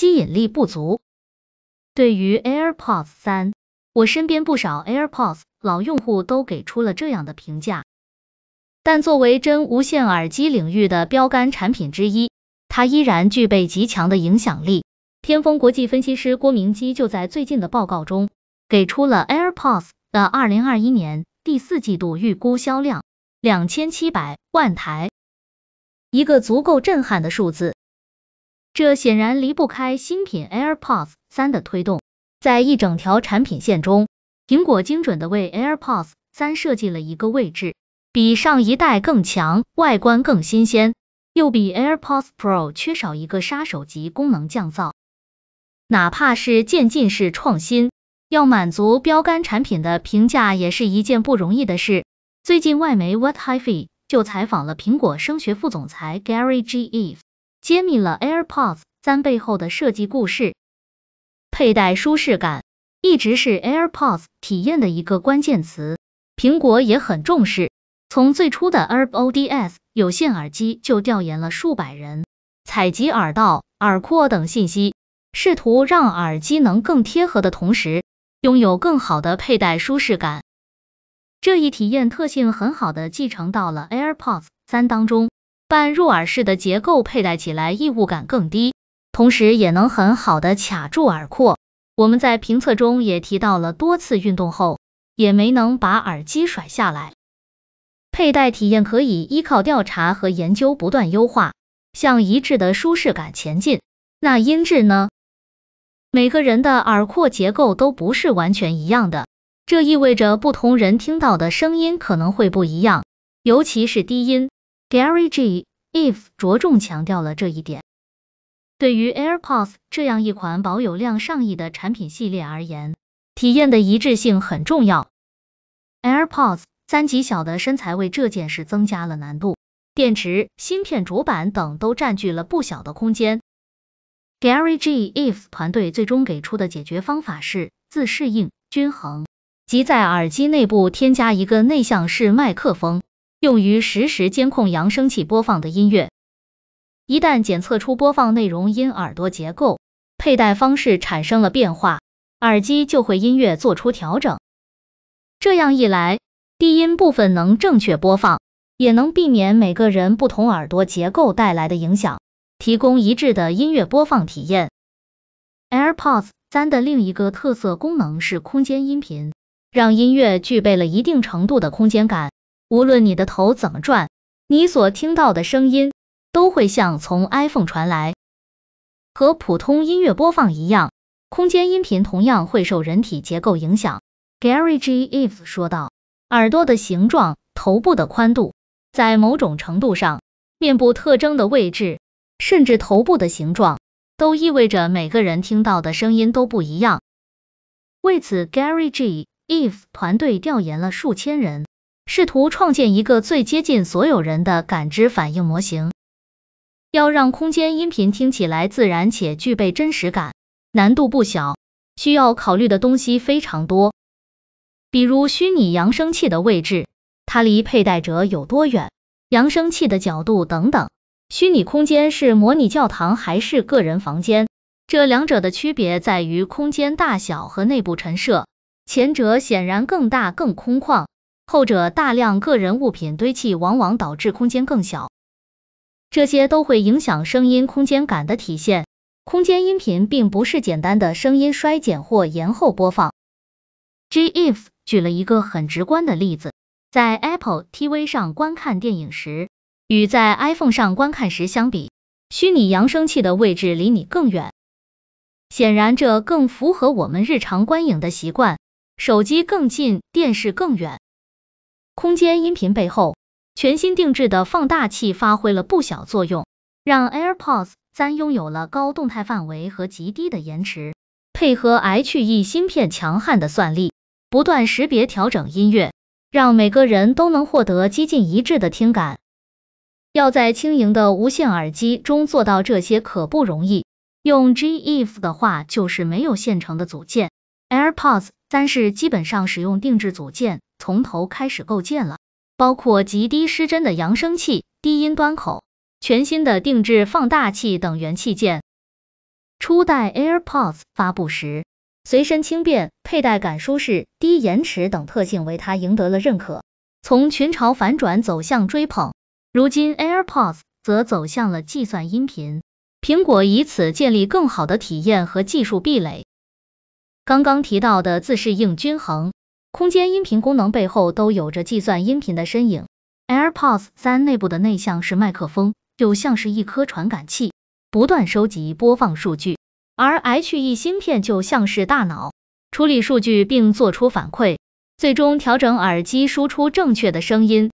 吸引力不足。对于 AirPods 三，我身边不少 AirPods 老用户都给出了这样的评价。但作为真无线耳机领域的标杆产品之一，它依然具备极强的影响力。天风国际分析师郭明基就在最近的报告中，给出了 AirPods 的二零二一年第四季度预估销量两千七百万台，一个足够震撼的数字。这显然离不开新品 AirPods 三的推动。在一整条产品线中，苹果精准的为 AirPods 三设计了一个位置，比上一代更强，外观更新鲜，又比 AirPods Pro 缺少一个杀手级功能降噪。哪怕是渐进式创新，要满足标杆产品的评价也是一件不容易的事。最近外媒 What HiFi 就采访了苹果声学副总裁 Gary G. e v e 揭秘了 AirPods 三背后的设计故事。佩戴舒适感一直是 AirPods 体验的一个关键词，苹果也很重视。从最初的 AirPods 有线耳机就调研了数百人，采集耳道、耳廓等信息，试图让耳机能更贴合的同时，拥有更好的佩戴舒适感。这一体验特性很好的继承到了 AirPods 三当中。半入耳式的结构佩戴起来异物感更低，同时也能很好的卡住耳廓。我们在评测中也提到了多次运动后也没能把耳机甩下来，佩戴体验可以依靠调查和研究不断优化，向一致的舒适感前进。那音质呢？每个人的耳廓结构都不是完全一样的，这意味着不同人听到的声音可能会不一样，尤其是低音。Gary G. Ifs 着重强调了这一点。对于 AirPods 这样一款保有量上亿的产品系列而言，体验的一致性很重要。AirPods 三极小的身材为这件事增加了难度，电池、芯片、主板等都占据了不小的空间。Gary G. Ifs 团队最终给出的解决方法是自适应均衡，即在耳机内部添加一个内向式麦克风。用于实时监控扬声器播放的音乐，一旦检测出播放内容因耳朵结构、佩戴方式产生了变化，耳机就会音乐做出调整。这样一来，低音部分能正确播放，也能避免每个人不同耳朵结构带来的影响，提供一致的音乐播放体验。AirPods 三的另一个特色功能是空间音频，让音乐具备了一定程度的空间感。无论你的头怎么转，你所听到的声音都会像从 iPhone 传来，和普通音乐播放一样。空间音频同样会受人体结构影响，Gary G. Eves 说道。耳朵的形状、头部的宽度，在某种程度上，面部特征的位置，甚至头部的形状，都意味着每个人听到的声音都不一样。为此，Gary G. Eves 团队调研了数千人。试图创建一个最接近所有人的感知反应模型，要让空间音频听起来自然且具备真实感，难度不小，需要考虑的东西非常多，比如虚拟扬声器的位置，它离佩戴者有多远，扬声器的角度等等。虚拟空间是模拟教堂还是个人房间？这两者的区别在于空间大小和内部陈设，前者显然更大更空旷。后者大量个人物品堆砌，往往导致空间更小，这些都会影响声音空间感的体现。空间音频并不是简单的声音衰减或延后播放。g i f 举了一个很直观的例子，在 Apple TV 上观看电影时，与在 iPhone 上观看时相比，虚拟扬声器的位置离你更远。显然，这更符合我们日常观影的习惯：手机更近，电视更远。空间音频背后，全新定制的放大器发挥了不小作用，让 AirPods 三拥有了高动态范围和极低的延迟。配合 HE 芯片强悍的算力，不断识别调整音乐，让每个人都能获得接近一致的听感。要在轻盈的无线耳机中做到这些可不容易。用 g e f 的话就是没有现成的组件。AirPods 三是基本上使用定制组件，从头开始构建了，包括极低失真的扬声器、低音端口、全新的定制放大器等元器件。初代 AirPods 发布时，随身轻便、佩戴感舒适、低延迟等特性为它赢得了认可，从群嘲反转走向追捧。如今 AirPods 则走向了计算音频，苹果以此建立更好的体验和技术壁垒。刚刚提到的自适应均衡、空间音频功能背后都有着计算音频的身影。AirPods 三内部的内向是麦克风，就像是一颗传感器，不断收集播放数据；而 HE 芯片就像是大脑，处理数据并做出反馈，最终调整耳机输出正确的声音。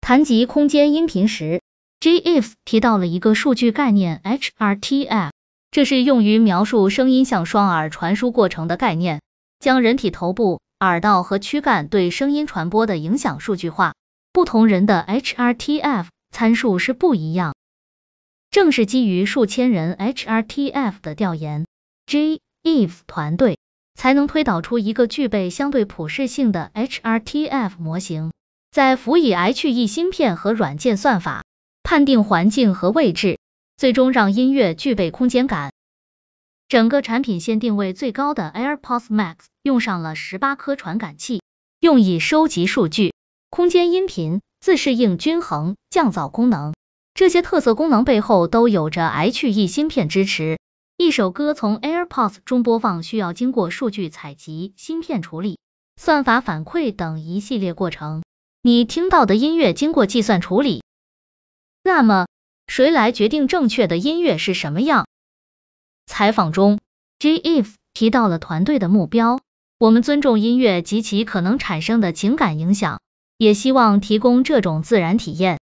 谈及空间音频时 g i f f 提到了一个数据概念 HRTF。这是用于描述声音向双耳传输过程的概念，将人体头部、耳道和躯干对声音传播的影响数据化。不同人的 HRTF 参数是不一样。正是基于数千人 HRTF 的调研 g i f 团队才能推导出一个具备相对普适性的 HRTF 模型。再辅以 h e 芯片和软件算法，判定环境和位置。最终让音乐具备空间感。整个产品线定位最高的 AirPods Max 用上了十八颗传感器，用以收集数据、空间音频、自适应均衡、降噪功能。这些特色功能背后都有着 H E 芯片支持。一首歌从 AirPods 中播放，需要经过数据采集、芯片处理、算法反馈等一系列过程。你听到的音乐经过计算处理，那么。谁来决定正确的音乐是什么样？采访中，GIF 提到了团队的目标：我们尊重音乐及其可能产生的情感影响，也希望提供这种自然体验。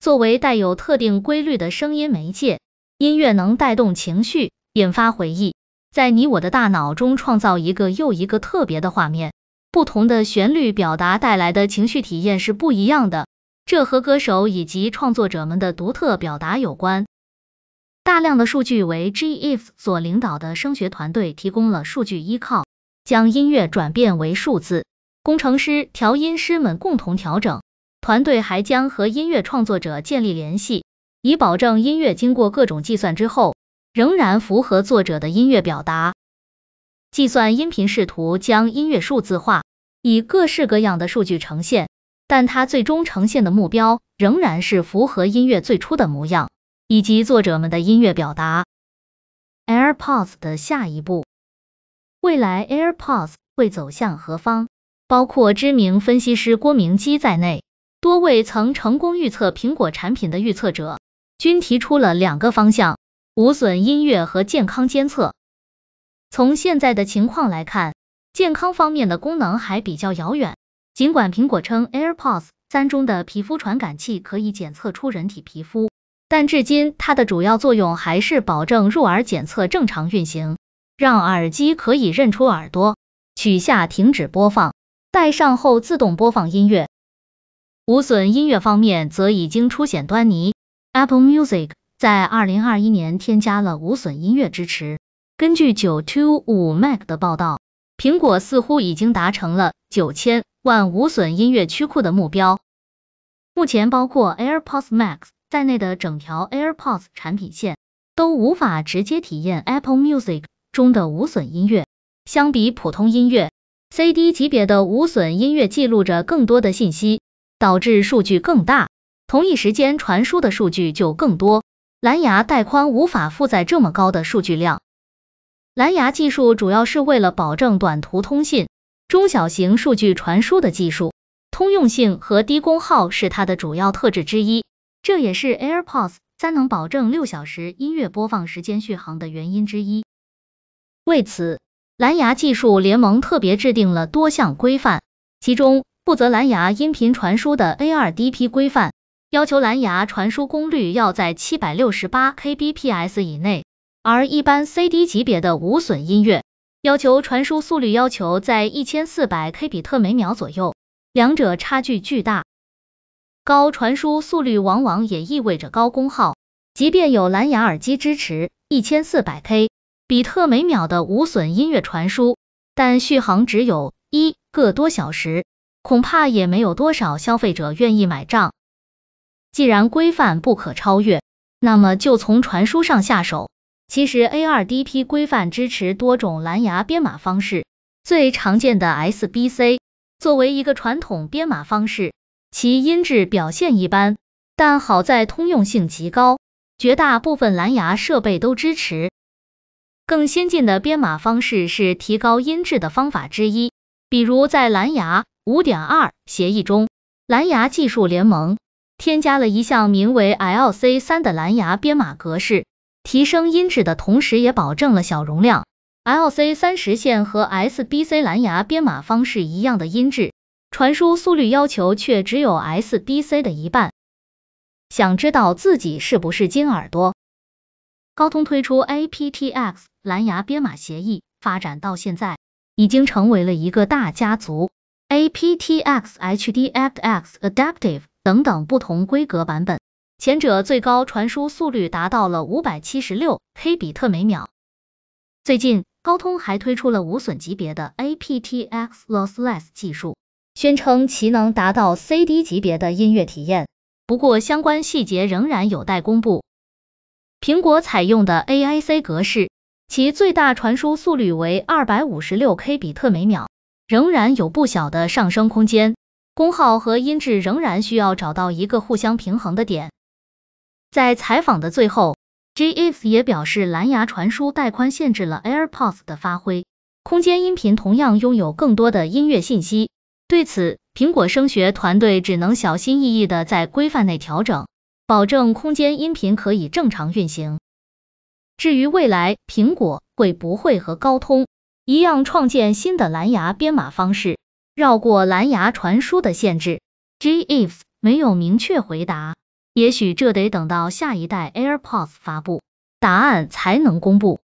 作为带有特定规律的声音媒介，音乐能带动情绪，引发回忆，在你我的大脑中创造一个又一个特别的画面。不同的旋律表达带来的情绪体验是不一样的。这和歌手以及创作者们的独特表达有关。大量的数据为 GIF 所领导的声学团队提供了数据依靠，将音乐转变为数字。工程师、调音师们共同调整。团队还将和音乐创作者建立联系，以保证音乐经过各种计算之后，仍然符合作者的音乐表达。计算音频视图将音乐数字化，以各式各样的数据呈现。但它最终呈现的目标仍然是符合音乐最初的模样，以及作者们的音乐表达。AirPods 的下一步，未来 AirPods 会走向何方？包括知名分析师郭明基在内，多位曾成功预测苹果产品的预测者，均提出了两个方向：无损音乐和健康监测。从现在的情况来看，健康方面的功能还比较遥远。尽管苹果称 AirPods 三中的皮肤传感器可以检测出人体皮肤，但至今它的主要作用还是保证入耳检测正常运行，让耳机可以认出耳朵，取下停止播放，戴上后自动播放音乐。无损音乐方面则已经初显端倪，Apple Music 在二零二一年添加了无损音乐支持。根据九 two 五 Mac 的报道，苹果似乎已经达成了。九千万无损音乐曲库的目标。目前包括 AirPods Max 在内的整条 AirPods 产品线都无法直接体验 Apple Music 中的无损音乐。相比普通音乐，CD 级别的无损音乐记录着更多的信息，导致数据更大，同一时间传输的数据就更多。蓝牙带宽无法负载这么高的数据量。蓝牙技术主要是为了保证短途通信。中小型数据传输的技术，通用性和低功耗是它的主要特质之一，这也是 AirPods 三能保证六小时音乐播放时间续航的原因之一。为此，蓝牙技术联盟特别制定了多项规范，其中负责蓝牙音频传输的 a r d p 规范，要求蓝牙传输功率要在768 kbps 以内，而一般 CD 级别的无损音乐。要求传输速率要求在一千四百 k 比特每秒左右，两者差距巨大。高传输速率往往也意味着高功耗，即便有蓝牙耳机支持一千四百 k 比特每秒的无损音乐传输，但续航只有一个多小时，恐怕也没有多少消费者愿意买账。既然规范不可超越，那么就从传输上下手。其实 a r d p 规范支持多种蓝牙编码方式，最常见的 SBC 作为一个传统编码方式，其音质表现一般，但好在通用性极高，绝大部分蓝牙设备都支持。更先进的编码方式是提高音质的方法之一，比如在蓝牙5.2协议中，蓝牙技术联盟添加了一项名为 LC3 的蓝牙编码格式。提升音质的同时，也保证了小容量。LC 三实现和 SBC 蓝牙编码方式一样的音质，传输速率要求却只有 SBC 的一半。想知道自己是不是金耳朵？高通推出 aptX 蓝牙编码协议，发展到现在，已经成为了一个大家族。aptX HD、a d x Adaptive 等等不同规格版本。前者最高传输速率达到了五百七十六 k 比特每秒。最近，高通还推出了无损级别的 aptX Lossless 技术，宣称其能达到 CD 级别的音乐体验。不过，相关细节仍然有待公布。苹果采用的 a i c 格式，其最大传输速率为二百五十六 k 比特每秒，仍然有不小的上升空间。功耗和音质仍然需要找到一个互相平衡的点。在采访的最后 g e f 也表示蓝牙传输带宽限制了 AirPods 的发挥，空间音频同样拥有更多的音乐信息。对此，苹果声学团队只能小心翼翼的在规范内调整，保证空间音频可以正常运行。至于未来苹果会不会和高通一样创建新的蓝牙编码方式，绕过蓝牙传输的限制 g e f 没有明确回答。也许这得等到下一代 AirPods 发布，答案才能公布。